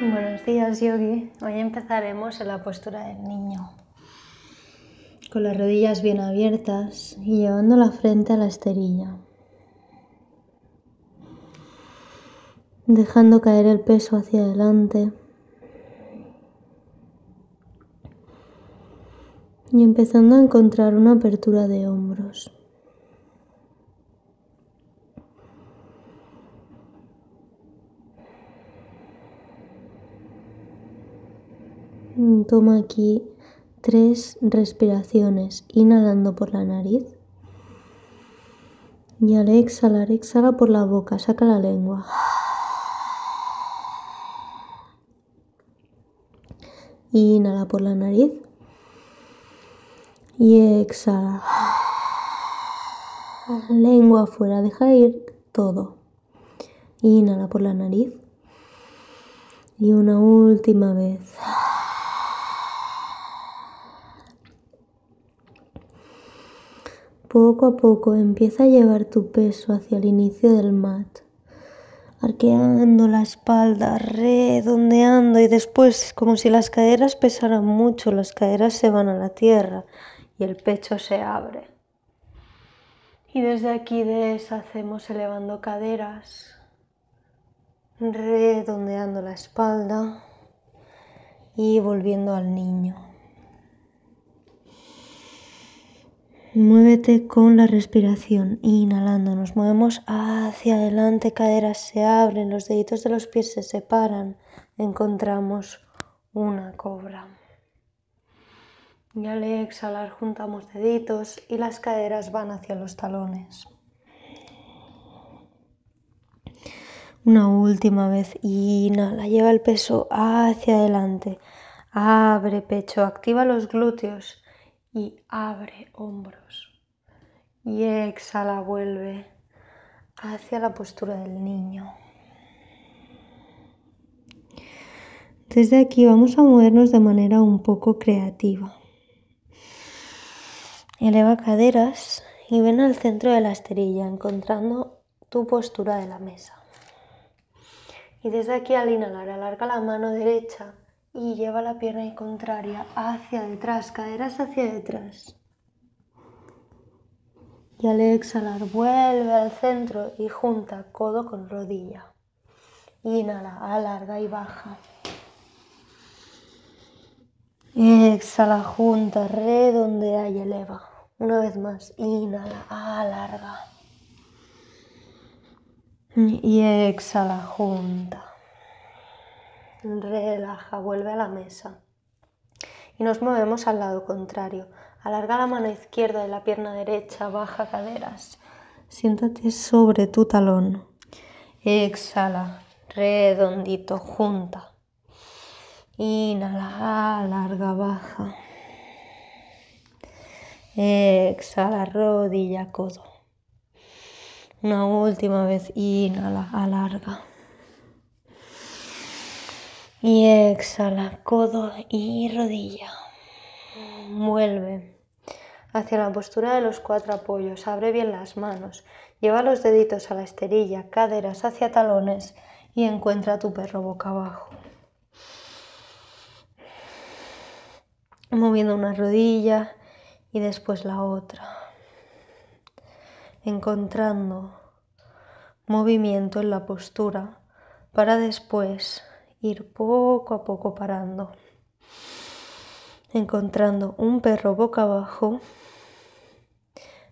Buenos días, yogi. Hoy empezaremos en la postura del niño. Con las rodillas bien abiertas y llevando la frente a la esterilla. Dejando caer el peso hacia adelante. Y empezando a encontrar una apertura de hombros. Mm, toma aquí tres respiraciones, inhalando por la nariz. Y al exhalar, exhala por la boca, saca la lengua. Inhala por la nariz. Y exhala. Lengua afuera, deja ir todo. Inhala por la nariz. Y una última vez. poco a poco empieza a llevar tu peso hacia el inicio del mat, arqueando la espalda, redondeando y después, como si las caderas pesaran mucho, las caderas se van a la tierra y el pecho se abre. Y desde aquí deshacemos elevando caderas, redondeando la espalda y volviendo al niño. Muévete con la respiración, inhalando, nos movemos hacia adelante, caderas se abren, los deditos de los pies se separan, encontramos una cobra. Y al exhalar juntamos deditos y las caderas van hacia los talones. Una última vez, inhala, lleva el peso hacia adelante, abre pecho, activa los glúteos y abre hombros. Y exhala, vuelve hacia la postura del niño. Desde aquí vamos a movernos de manera un poco creativa. Eleva caderas y ven al centro de la esterilla, encontrando tu postura de la mesa. Y desde aquí al inhalar, alarga la mano derecha y lleva la pierna contraria hacia detrás, caderas hacia detrás. Y al exhalar, vuelve al centro y junta codo con rodilla. Inhala, alarga y baja. Exhala, junta, redondea y eleva. Una vez más, inhala, alarga. Y exhala, junta relaja, vuelve a la mesa. Y nos movemos al lado contrario. Alarga la mano izquierda de la pierna derecha, baja caderas. Siéntate sobre tu talón. Exhala, redondito, junta. Inhala, alarga, baja. Exhala, rodilla, codo. Una última vez, inhala, alarga. Y exhala, codo y rodilla. Vuelve hacia la postura de los cuatro apoyos. Abre bien las manos. Lleva los deditos a la esterilla, caderas hacia talones y encuentra tu perro boca abajo. Moviendo una rodilla y después la otra. Encontrando movimiento en la postura para después ir poco a poco parando, encontrando un perro boca abajo,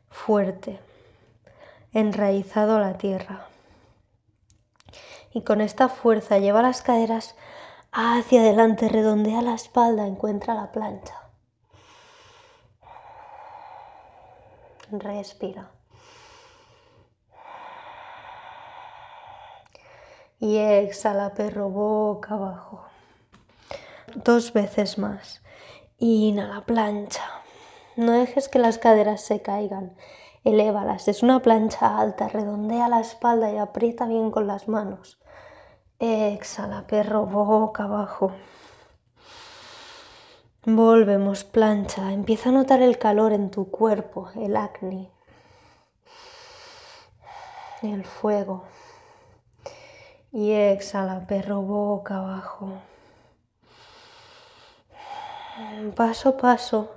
fuerte, enraizado a la tierra. Y con esta fuerza lleva las caderas hacia adelante, redondea la espalda, encuentra la plancha. Respira. y exhala perro boca abajo. Dos veces más. Inhala plancha. No dejes que las caderas se caigan. Elévalas. Es una plancha alta. Redondea la espalda y aprieta bien con las manos. Exhala perro boca abajo. Volvemos plancha. Empieza a notar el calor en tu cuerpo, el acné, el fuego. Y exhala, perro boca abajo. Paso a paso,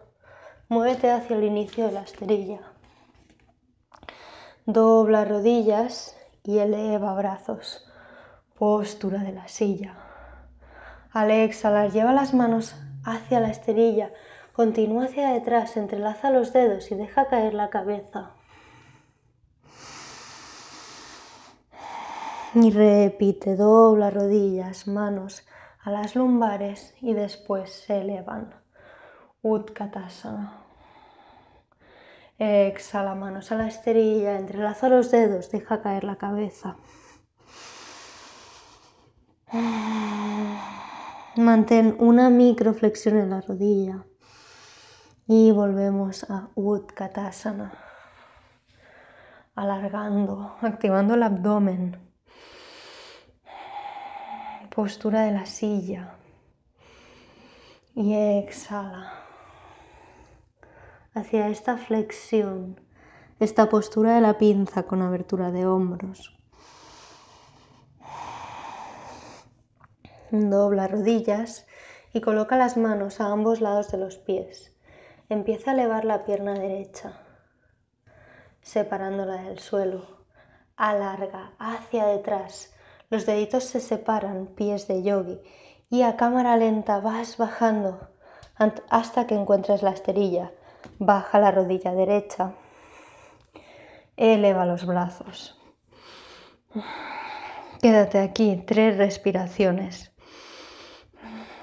muévete hacia el inicio de la esterilla. Dobla rodillas y eleva brazos. Postura de la silla. Al exhalar, lleva las manos hacia la esterilla. Continúa hacia detrás, entrelaza los dedos y deja caer la cabeza. y repite, dobla rodillas, manos a las lumbares y después se elevan. Utkatasana. Exhala manos a la esterilla, entrelaza los dedos, deja caer la cabeza. Mantén una flexión en la rodilla y volvemos a Utkatasana. Alargando, activando el abdomen postura de la silla. Y exhala hacia esta flexión, esta postura de la pinza con abertura de hombros. Dobla rodillas y coloca las manos a ambos lados de los pies. Empieza a elevar la pierna derecha, separándola del suelo. Alarga hacia detrás los deditos se separan, pies de yogi, y a cámara lenta vas bajando hasta que encuentres la esterilla. Baja la rodilla derecha. Eleva los brazos. Quédate aquí, tres respiraciones.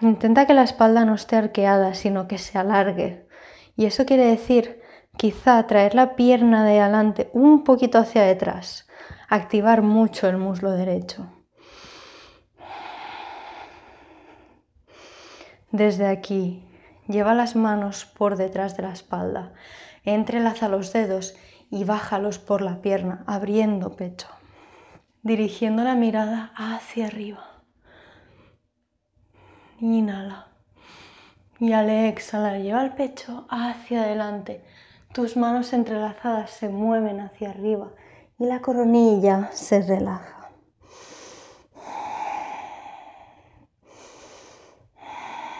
Intenta que la espalda no esté arqueada, sino que se alargue. Y eso quiere decir quizá traer la pierna de adelante un poquito hacia detrás, activar mucho el muslo derecho. Desde aquí, lleva las manos por detrás de la espalda, entrelaza los dedos y bájalos por la pierna, abriendo pecho, dirigiendo la mirada hacia arriba. Inhala. Y al exhalar, lleva el pecho hacia adelante. Tus manos entrelazadas se mueven hacia arriba y la coronilla se relaja.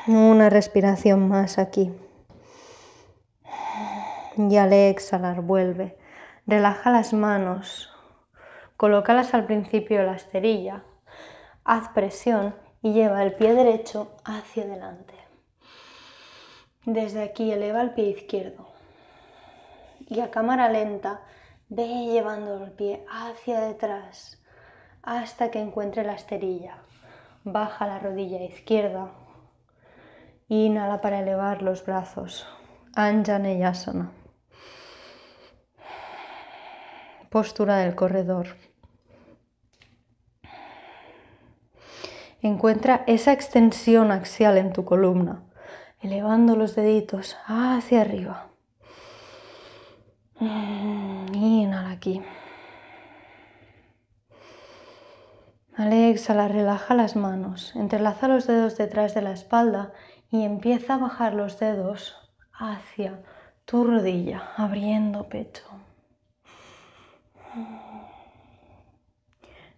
Una respiración más aquí. Y al exhalar, vuelve. Relaja las manos. Colócalas al principio de la esterilla. Haz presión y lleva el pie derecho hacia adelante. Desde aquí eleva el pie izquierdo. Y a cámara lenta ve llevando el pie hacia detrás hasta que encuentre la esterilla. Baja la rodilla izquierda Inhala para elevar los brazos. Anjaneyasana. Postura del corredor. Encuentra esa extensión axial en tu columna, elevando los deditos hacia arriba. Inhala aquí. Al exhala, relaja las manos, entrelaza los dedos detrás de la espalda y empieza a bajar los dedos hacia tu rodilla, abriendo pecho.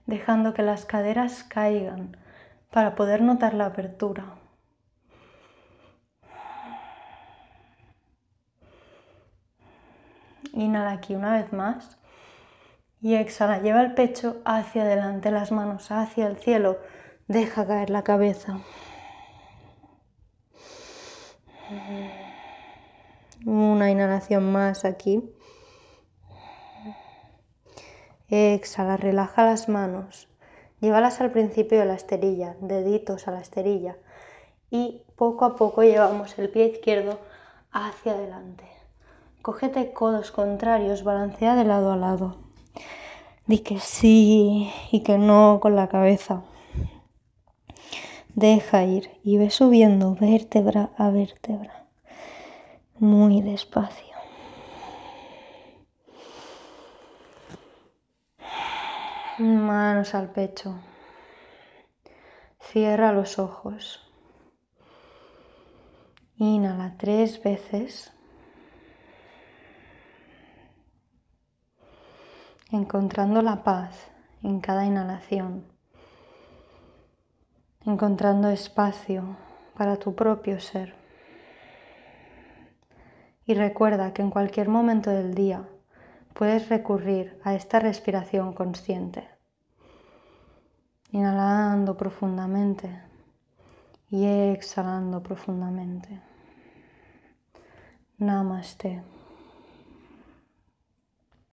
Dejando que las caderas caigan para poder notar la apertura. Inhala aquí una vez más y exhala. Lleva el pecho hacia adelante, las manos hacia el cielo. Deja caer la cabeza. Una inhalación más aquí. Exhala, relaja las manos. Llévalas al principio de la esterilla, deditos a la esterilla. Y poco a poco llevamos el pie izquierdo hacia adelante. Cógete codos contrarios, balancea de lado a lado. Di que sí y que no con la cabeza deja ir y ve subiendo vértebra a vértebra, muy despacio. Manos al pecho. Cierra los ojos. Inhala tres veces. Encontrando la paz en cada inhalación encontrando espacio para tu propio ser. Y recuerda que en cualquier momento del día puedes recurrir a esta respiración consciente, inhalando profundamente y exhalando profundamente. Namaste.